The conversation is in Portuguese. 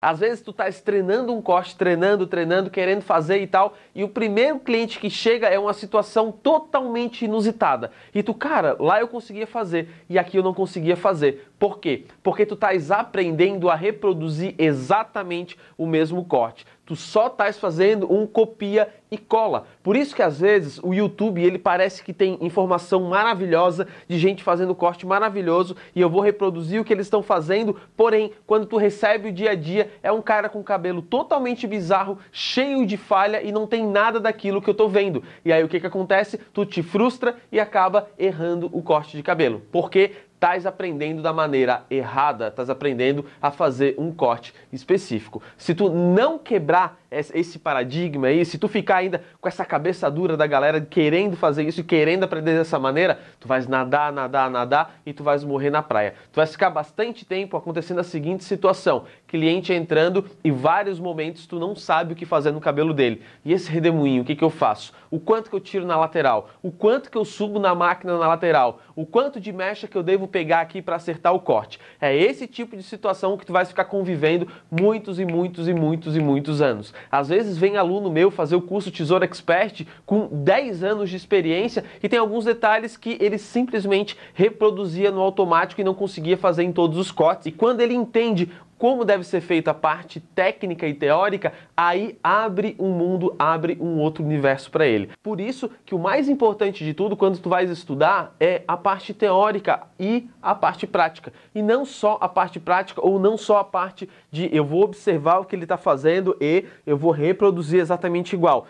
Às vezes tu tá estás treinando um corte, treinando, treinando, querendo fazer e tal, e o primeiro cliente que chega é uma situação totalmente inusitada. E tu, cara, lá eu conseguia fazer e aqui eu não conseguia fazer. Por quê? Porque tu estás aprendendo a reproduzir exatamente o mesmo corte. Tu só estás fazendo um copia e cola. Por isso que às vezes o YouTube ele parece que tem informação maravilhosa de gente fazendo corte maravilhoso e eu vou reproduzir o que eles estão fazendo. Porém, quando tu recebe o dia a dia, é um cara com cabelo totalmente bizarro, cheio de falha e não tem nada daquilo que eu tô vendo. E aí o que que acontece? Tu te frustra e acaba errando o corte de cabelo. Porque estás aprendendo da maneira errada, estás aprendendo a fazer um corte específico. Se tu não quebrar esse paradigma aí, se tu ficar ainda com essa cabeça dura da galera querendo fazer isso e querendo aprender dessa maneira, tu vais nadar, nadar, nadar e tu vais morrer na praia. Tu vais ficar bastante tempo acontecendo a seguinte situação: cliente entrando e vários momentos tu não sabe o que fazer no cabelo dele. E esse redemoinho, o que, que eu faço? O quanto que eu tiro na lateral? O quanto que eu subo na máquina na lateral? O quanto de mecha que eu devo pegar aqui para acertar o corte. É esse tipo de situação que tu vai ficar convivendo muitos e muitos e muitos e muitos anos. Às vezes vem aluno meu fazer o curso Tesouro Expert com 10 anos de experiência e tem alguns detalhes que ele simplesmente reproduzia no automático e não conseguia fazer em todos os cortes. E quando ele entende como deve ser feita a parte técnica e teórica, aí abre um mundo, abre um outro universo para ele. Por isso que o mais importante de tudo quando tu vais estudar é a parte teórica e a parte prática. E não só a parte prática ou não só a parte de eu vou observar o que ele está fazendo e eu vou reproduzir exatamente igual.